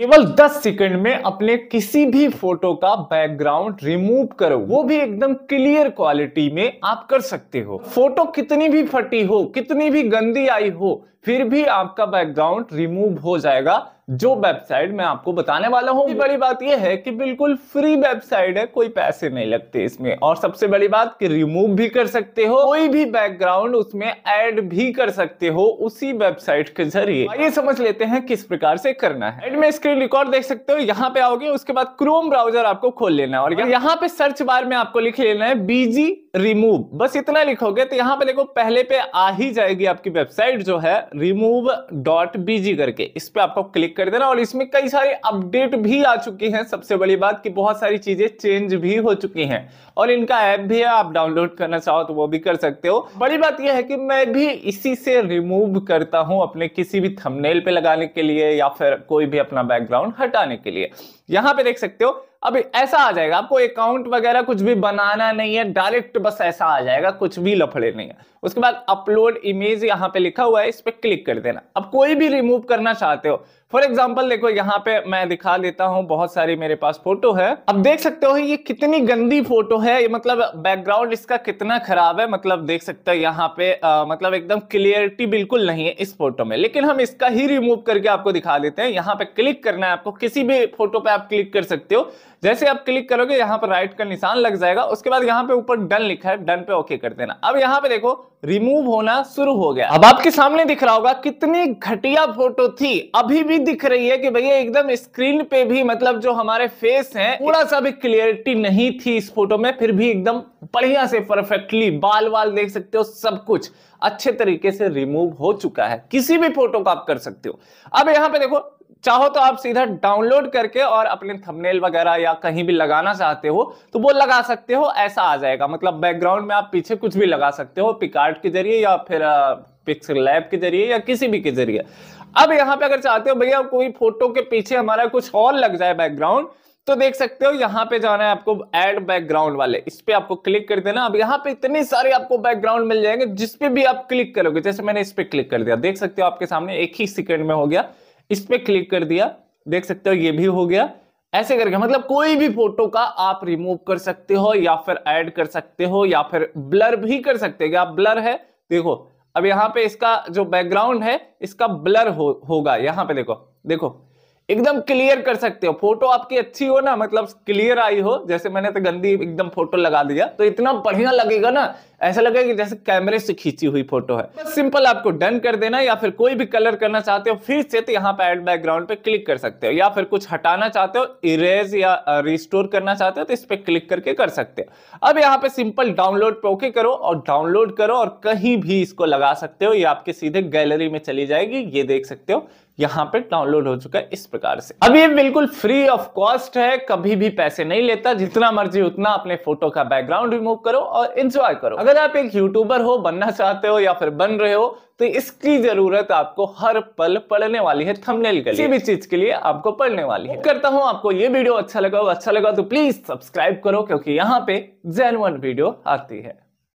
केवल 10 सेकंड में अपने किसी भी फोटो का बैकग्राउंड रिमूव करो वो भी एकदम क्लियर क्वालिटी में आप कर सकते हो फोटो कितनी भी फटी हो कितनी भी गंदी आई हो फिर भी आपका बैकग्राउंड रिमूव हो जाएगा जो वेबसाइट मैं आपको बताने वाला हूँ बड़ी बात यह है कि बिल्कुल फ्री वेबसाइट है कोई पैसे नहीं लगते इसमें और सबसे बड़ी बात कि रिमूव भी कर सकते हो कोई भी बैकग्राउंड उसमें ऐड भी कर सकते हो उसी वेबसाइट के जरिए ये समझ लेते हैं किस प्रकार से करना है एड में स्क्रीन रिकॉर्ड देख सकते हो यहाँ पे आओगे उसके बाद क्रोम ब्राउजर आपको खोल लेना है और हाँ। यहाँ पे सर्च बार में आपको लिख लेना है बीजी रिमूव बस इतना लिखोगे तो यहां पे देखो पहले पे आ ही जाएगी आपकी वेबसाइट जो है रिमूव डॉट बीजी करके इस पर आपको क्लिक कर देना और इसमें कई सारी अपडेट भी आ चुकी हैं सबसे बड़ी बात कि बहुत सारी चीजें चेंज भी हो चुकी हैं और इनका ऐप भी है आप डाउनलोड करना चाहो तो वो भी कर सकते हो बड़ी बात यह है कि मैं भी इसी से रिमूव करता हूं अपने किसी भी थमनेल पे लगाने के लिए या फिर कोई भी अपना बैकग्राउंड हटाने के लिए यहां पर देख सकते हो अब ऐसा आ जाएगा आपको अकाउंट वगैरह कुछ भी बनाना नहीं है डायरेक्ट पे तो बस ऐसा आ जाएगा कुछ भी लफड़े नहीं है उसके बाद अपलोड इमेज यहाँ पे लिखा हुआ है इस पर क्लिक कर देना अब कोई भी रिमूव करना चाहते हो फॉर एग्जाम्पल देखो यहाँ पे मैं दिखा देता हूँ बहुत सारी मेरे पास फोटो है अब देख सकते हो ये कितनी गंदी फोटो है ये मतलब बैकग्राउंड इसका कितना खराब है मतलब देख सकते हो यहाँ पे आ, मतलब एकदम क्लियरिटी बिल्कुल नहीं है इस फोटो में लेकिन हम इसका ही रिमूव करके आपको दिखा देते हैं यहाँ पे क्लिक करना है आपको किसी भी फोटो पे आप क्लिक कर सकते हो जैसे आप क्लिक करोगे यहाँ पर राइट का निशान लग जाएगा उसके बाद यहाँ पे ऊपर डन लिखा है डन पे ओके कर देना अब यहाँ पे देखो रिमूव होना शुरू हो गया अब आपके सामने दिख रहा होगा कितनी घटिया फोटो थी अभी भी दिख रही है कि भैया एकदम स्क्रीन पे भी मतलब जो हमारे फेस है थोड़ा सा भी क्लियरिटी नहीं थी इस फोटो में फिर भी एकदम बढ़िया से परफेक्टली बाल वाल देख सकते हो सब कुछ अच्छे तरीके से रिमूव हो चुका है किसी भी फोटो को आप कर सकते हो अब यहां पे देखो चाहो तो आप सीधा डाउनलोड करके और अपने थंबनेल वगैरह या कहीं भी लगाना चाहते हो तो वो लगा सकते हो ऐसा आ जाएगा मतलब बैकग्राउंड में आप पीछे कुछ भी लगा सकते हो पिकार्ट के जरिए या फिर पिक्सल लैब के जरिए या किसी भी के जरिए अब यहाँ पे अगर चाहते हो भैया कोई फोटो के पीछे हमारा कुछ और लग जाए बैकग्राउंड तो देख सकते हो यहाँ पे जाना है आपको एड बैकग्राउंड वाले इस पर आपको क्लिक कर देना अब यहाँ पे इतने सारे आपको बैकग्राउंड मिल जाएंगे जिस पे भी आप क्लिक करोगे जैसे मैंने इस पर क्लिक कर दिया देख सकते हो आपके सामने एक ही सेकंड में हो गया इस पर क्लिक कर दिया देख सकते हो ये भी हो गया ऐसे करके मतलब कोई भी फोटो का आप रिमूव कर सकते हो या फिर ऐड कर सकते हो या फिर ब्लर भी कर सकते हो आप ब्लर है देखो अब यहाँ पे इसका जो बैकग्राउंड है इसका ब्लर हो, होगा यहाँ पे देखो देखो एकदम क्लियर कर सकते हो फोटो आपकी अच्छी हो ना मतलब क्लियर आई हो जैसे मैंने तो गंदी एकदम फोटो लगा दिया तो इतना बढ़िया लगेगा ना ऐसा लगेगा कि जैसे कैमरे से खींची हुई फोटो है बस सिंपल आपको डन कर देना या फिर कोई भी कलर करना चाहते हो फिर से तो यहाँ पे एड बैकग्राउंड पे क्लिक कर सकते हो या फिर कुछ हटाना चाहते हो इरेज या रिस्टोर करना चाहते हो तो इस पर क्लिक करके कर सकते हो अब यहाँ पे सिंपल डाउनलोड पे ओके करो और डाउनलोड करो और कहीं भी इसको लगा सकते हो ये आपके सीधे गैलरी में चली जाएगी ये देख सकते हो यहाँ पे डाउनलोड हो चुका है इस प्रकार से अब ये बिल्कुल फ्री ऑफ कॉस्ट है कभी भी पैसे नहीं लेता जितना मर्जी उतना अपने फोटो का बैकग्राउंड रिमूव करो और इंजॉय करो अगर आप एक यूट्यूबर हो बनना चाहते हो या फिर बन रहे हो तो इसकी जरूरत आपको हर पल पढ़ने वाली है थंबनेल के लिए भी चीज के लिए आपको पढ़ने वाली है करता हूं आपको ये वीडियो अच्छा लगा अच्छा लगा तो प्लीज सब्सक्राइब करो क्योंकि यहाँ पे जेनवन वीडियो आती है